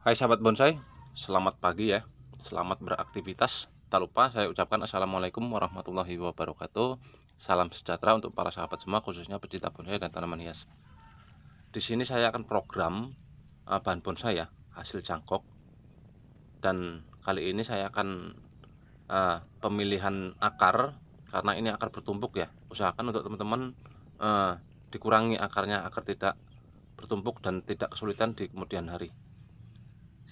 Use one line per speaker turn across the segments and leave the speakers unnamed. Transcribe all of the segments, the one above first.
Hai sahabat bonsai, selamat pagi ya, selamat beraktivitas. Tak lupa saya ucapkan assalamualaikum warahmatullahi wabarakatuh. Salam sejahtera untuk para sahabat semua, khususnya pecinta bonsai dan tanaman hias. Di sini saya akan program eh, bahan bonsai ya, hasil cangkok. Dan kali ini saya akan uh, pemilihan akar karena ini akar bertumpuk ya. Usahakan untuk teman-teman uh, dikurangi akarnya agar tidak bertumpuk dan tidak kesulitan di kemudian hari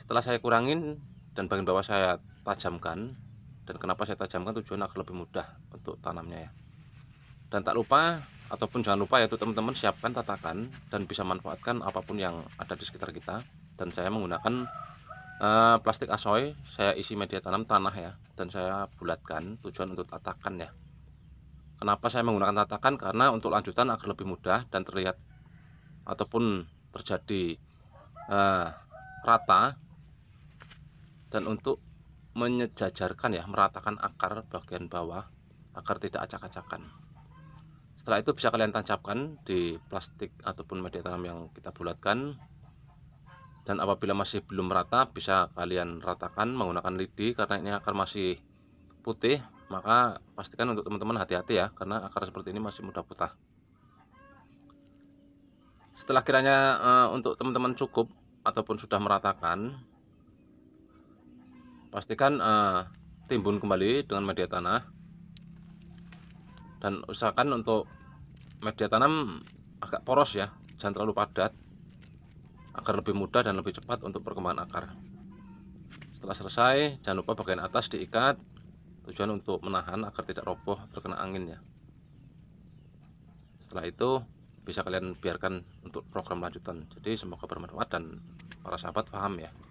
setelah saya kurangin dan bagian bawah saya tajamkan dan kenapa saya tajamkan tujuan agar lebih mudah untuk tanamnya ya dan tak lupa ataupun jangan lupa ya itu teman-teman siapkan tatakan dan bisa manfaatkan apapun yang ada di sekitar kita dan saya menggunakan uh, plastik asoy saya isi media tanam tanah ya dan saya bulatkan tujuan untuk tatakan ya kenapa saya menggunakan tatakan karena untuk lanjutan agar lebih mudah dan terlihat ataupun terjadi uh, rata dan untuk menyejajarkan ya meratakan akar bagian bawah agar tidak acak-acakan setelah itu bisa kalian tancapkan di plastik ataupun media tanam yang kita bulatkan dan apabila masih belum merata bisa kalian ratakan menggunakan lidi karena ini akar masih putih maka pastikan untuk teman-teman hati-hati ya karena akar seperti ini masih mudah putih setelah kiranya e, untuk teman-teman cukup ataupun sudah meratakan pastikan uh, timbun kembali dengan media tanah dan usahakan untuk media tanam agak poros ya jangan terlalu padat agar lebih mudah dan lebih cepat untuk perkembangan akar setelah selesai jangan lupa bagian atas diikat tujuan untuk menahan agar tidak roboh terkena angin ya setelah itu bisa kalian biarkan untuk program lanjutan jadi semoga bermanfaat dan para sahabat paham ya